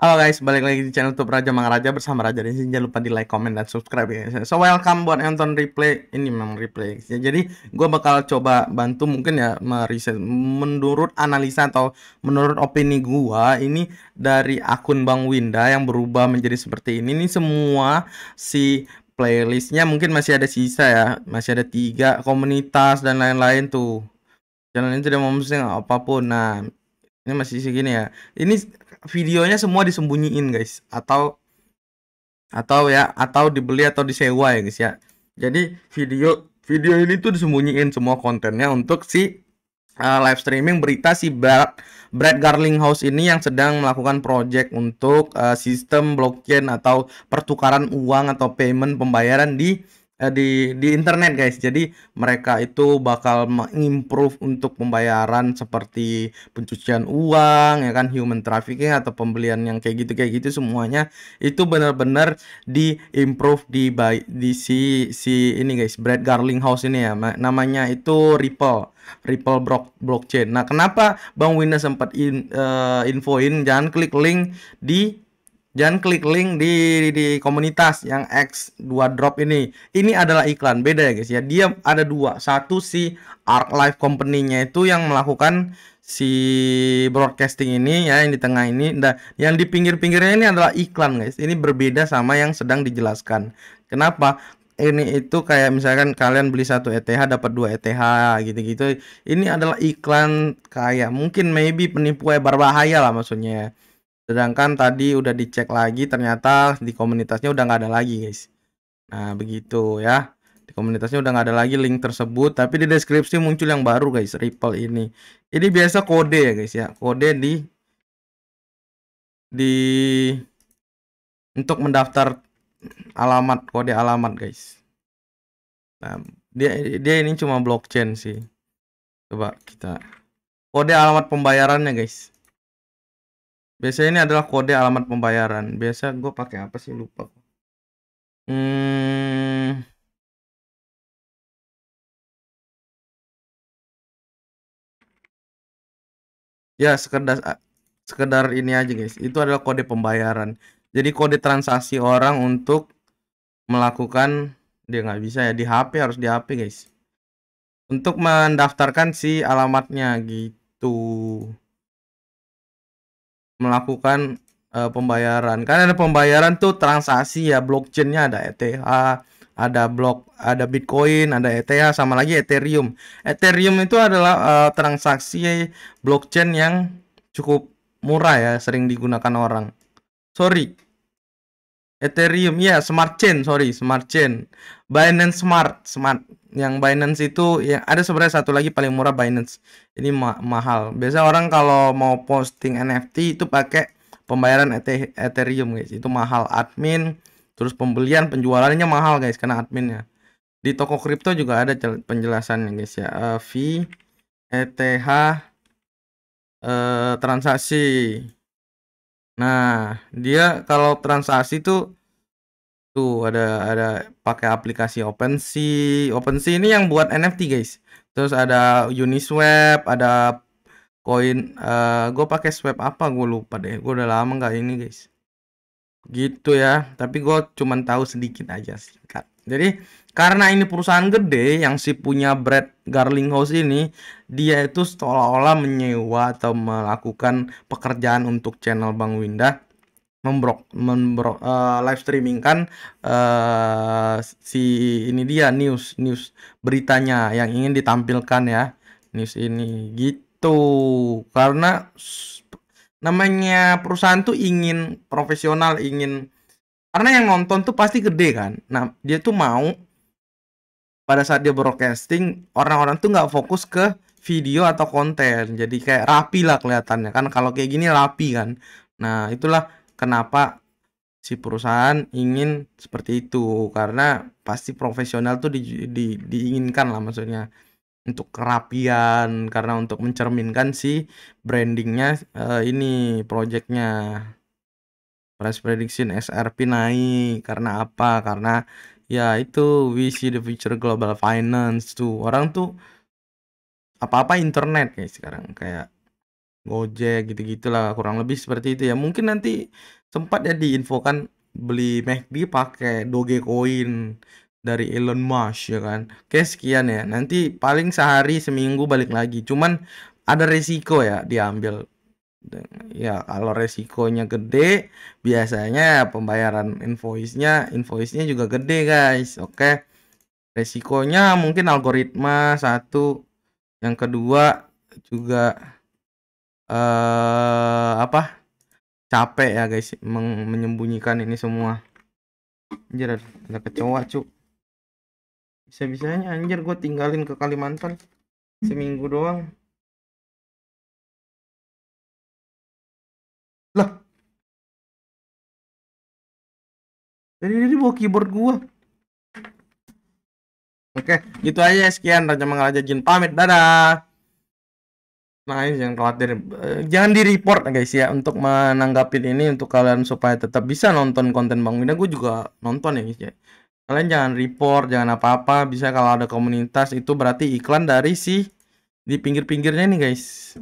Halo guys, balik lagi di channel YouTube Raja Mang bersama Raja di sini. Jangan lupa di like, comment, dan subscribe ya. So welcome buat yang nonton replay ini memang replay. Ya, jadi gue bakal coba bantu mungkin ya meriset menurut analisa atau menurut opini gue ini dari akun Bang Winda yang berubah menjadi seperti ini. Ini semua si playlistnya mungkin masih ada sisa ya, masih ada tiga komunitas dan lain-lain tuh. channel ini tidak mau apapun. Nah ini masih segini ya. Ini videonya semua disembunyiin guys atau atau ya atau dibeli atau disewa ya guys ya jadi video video ini tuh disembunyiin semua kontennya untuk si uh, live streaming berita si Brad, Brad House ini yang sedang melakukan project untuk uh, sistem blockchain atau pertukaran uang atau payment pembayaran di Eh, di di internet guys. Jadi mereka itu bakal mengimprove untuk pembayaran seperti pencucian uang ya kan human trafficking ya, atau pembelian yang kayak gitu kayak gitu semuanya itu benar-benar di improve di by, di si si ini guys Brad Garling House ini ya namanya itu Ripple Ripple block, blockchain. Nah, kenapa Bang Winda sempat in, uh, infoin jangan klik link di Jangan klik link di, di, di komunitas yang X2 Drop ini. Ini adalah iklan, beda ya guys ya. Dia ada dua. Satu si Arc Life Company-nya itu yang melakukan si broadcasting ini ya yang di tengah ini. Nah, yang di pinggir-pinggirnya ini adalah iklan guys. Ini berbeda sama yang sedang dijelaskan. Kenapa? Ini itu kayak misalkan kalian beli satu ETH dapat dua ETH gitu-gitu. Ini adalah iklan kayak mungkin maybe penipu berbahaya lah maksudnya. Sedangkan tadi udah dicek lagi ternyata di komunitasnya udah nggak ada lagi guys. Nah begitu ya. Di komunitasnya udah nggak ada lagi link tersebut. Tapi di deskripsi muncul yang baru guys. Ripple ini. Ini biasa kode ya guys ya. Kode di di untuk mendaftar alamat kode alamat guys. Nah, dia dia ini cuma blockchain sih. Coba kita kode alamat pembayarannya guys. Biasanya ini adalah kode alamat pembayaran. Biasa gue pakai apa sih lupa. Hmm. Ya sekedar sekedar ini aja guys. Itu adalah kode pembayaran. Jadi kode transaksi orang untuk melakukan dia nggak bisa ya di HP harus di HP guys. Untuk mendaftarkan si alamatnya gitu melakukan uh, pembayaran. karena ada pembayaran tuh transaksi ya, blockchainnya ada ETH, ada blok, ada Bitcoin, ada ETH, sama lagi Ethereum. Ethereum itu adalah uh, transaksi blockchain yang cukup murah ya, sering digunakan orang. Sorry, Ethereum ya smart chain sorry smart chain Binance Smart Smart yang Binance itu yang ada sebenarnya satu lagi paling murah Binance ini ma mahal biasa orang kalau mau posting NFT itu pakai pembayaran Ethereum guys itu mahal admin terus pembelian penjualannya mahal guys karena adminnya di toko kripto juga ada penjelasannya guys ya uh, eh, fee ETH uh, eh, transaksi Nah, dia kalau transaksi tuh tuh ada ada pakai aplikasi OpenSea. OpenSea ini yang buat NFT, guys. Terus ada Uniswap, ada koin uh, eh, gue pakai swap apa gue lupa deh gue udah lama nggak ini guys gitu ya tapi gue cuman tahu sedikit aja singkat jadi karena ini perusahaan gede yang si punya Brad Garlinghouse ini dia itu seolah-olah menyewa atau melakukan pekerjaan untuk channel Bang Winda membrok membrok uh, live streaming kan uh, eh, si ini dia news news beritanya yang ingin ditampilkan ya news ini gitu karena namanya perusahaan tuh ingin profesional ingin karena yang nonton tuh pasti gede kan nah dia tuh mau pada saat dia broadcasting orang-orang tuh nggak fokus ke video atau konten jadi kayak rapi lah kelihatannya kan kalau kayak gini rapi kan nah itulah kenapa si perusahaan ingin seperti itu karena pasti profesional tuh di, di, diinginkan lah maksudnya untuk kerapian karena untuk mencerminkan si brandingnya uh, ini projectnya price prediction SRP naik karena apa? Karena ya itu we see the future global finance tuh orang tuh apa-apa internet kayak sekarang kayak Gojek gitu-gitulah kurang lebih seperti itu ya. Mungkin nanti sempat ya diinfokan beli MACD pakai Dogecoin dari Elon Musk ya kan. Oke sekian ya. Nanti paling sehari seminggu balik lagi. Cuman ada resiko ya diambil ya kalau resikonya gede biasanya pembayaran invoice-nya invoice-nya juga gede guys oke resikonya mungkin algoritma satu yang kedua juga eh apa capek ya guys menyembunyikan ini semua anjir ada kecoa cuk bisa-bisanya anjir gue tinggalin ke Kalimantan seminggu doang Jadi ini bawa keyboard gua. Oke, gitu aja sekian Raja Mangalaja Jin pamit. Dadah. Nah, ini jangan khawatir. Eh, jangan di report guys ya untuk menanggapi ini untuk kalian supaya tetap bisa nonton konten Bang Wina. gua juga nonton ya guys ya. Kalian jangan report, jangan apa-apa. Bisa kalau ada komunitas itu berarti iklan dari si di pinggir-pinggirnya nih guys.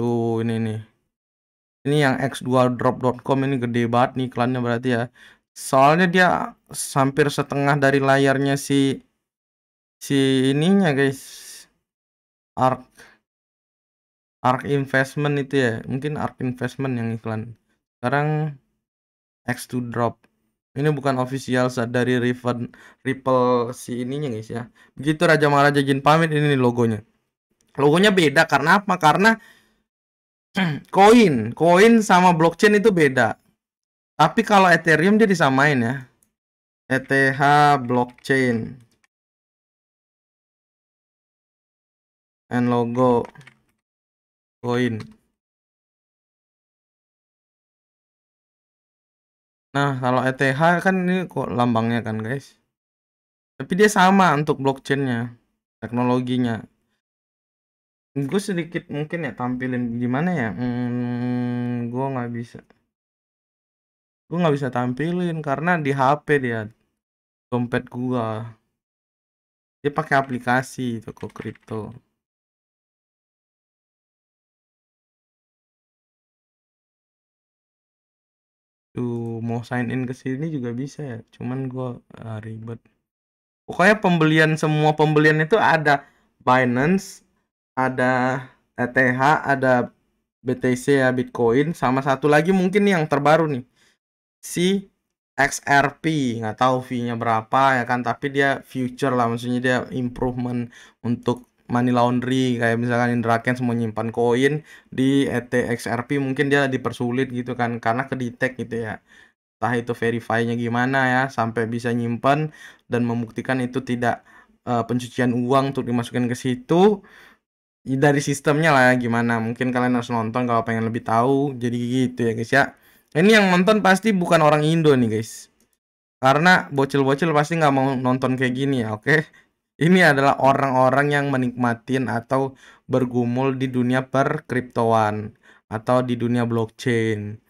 Tuh ini nih. Ini yang x2drop.com ini gede banget nih iklannya berarti ya soalnya dia hampir setengah dari layarnya si si ininya guys Ark arc investment itu ya mungkin Ark investment yang iklan sekarang X2 drop ini bukan official dari river Ripple si ininya guys ya begitu Raja Maharaja Jin pamit ini logonya logonya beda karena apa karena koin koin sama blockchain itu beda tapi kalau Ethereum dia disamain ya. ETH blockchain. And logo coin. Nah, kalau ETH kan ini kok lambangnya kan, guys. Tapi dia sama untuk blockchainnya, teknologinya. Gue sedikit mungkin ya tampilin gimana ya. Hmm, gue nggak bisa gua nggak bisa tampilin karena di HP dia dompet gua dia pakai aplikasi toko kripto tuh mau sign in ke sini juga bisa ya cuman gua uh, ribet pokoknya pembelian semua pembelian itu ada Binance ada ETH ada BTC ya Bitcoin sama satu lagi mungkin yang terbaru nih si XRP nggak tahu fee-nya berapa ya kan tapi dia future lah maksudnya dia improvement untuk money laundry kayak misalkan Indraken semua nyimpan koin di ETXRP mungkin dia dipersulit gitu kan karena ke detect gitu ya entah itu verify-nya gimana ya sampai bisa nyimpan dan membuktikan itu tidak uh, pencucian uang untuk dimasukkan ke situ dari sistemnya lah ya, gimana mungkin kalian harus nonton kalau pengen lebih tahu jadi gitu ya guys ya ini yang nonton pasti bukan orang Indo nih guys. Karena bocil-bocil pasti nggak mau nonton kayak gini ya, oke? Okay? Ini adalah orang-orang yang menikmatin atau bergumul di dunia perkriptoan atau di dunia blockchain.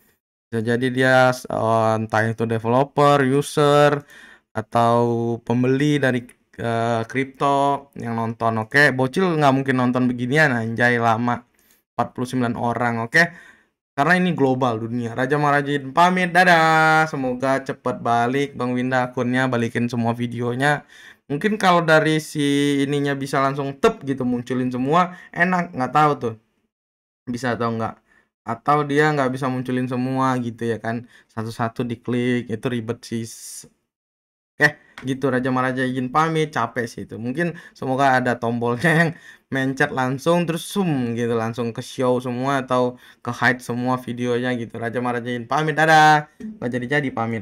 jadi dia uh, entah itu developer, user, atau pembeli dari eh, kripto uh, yang nonton oke okay? bocil nggak mungkin nonton beginian anjay lama 49 orang oke okay? Karena ini global dunia. Raja Marajin pamit, dadah. Semoga cepet balik Bang Winda akunnya, balikin semua videonya. Mungkin kalau dari si ininya bisa langsung tep gitu munculin semua, enak nggak tahu tuh. Bisa atau nggak? Atau dia nggak bisa munculin semua gitu ya kan? Satu-satu diklik itu ribet sih Ya, gitu Raja maraja izin pamit, capek sih itu. Mungkin semoga ada tombolnya yang mencet langsung terus zoom gitu langsung ke show semua atau ke hide semua videonya gitu. Raja maraja izin pamit, dadah. Gak jadi-jadi pamit.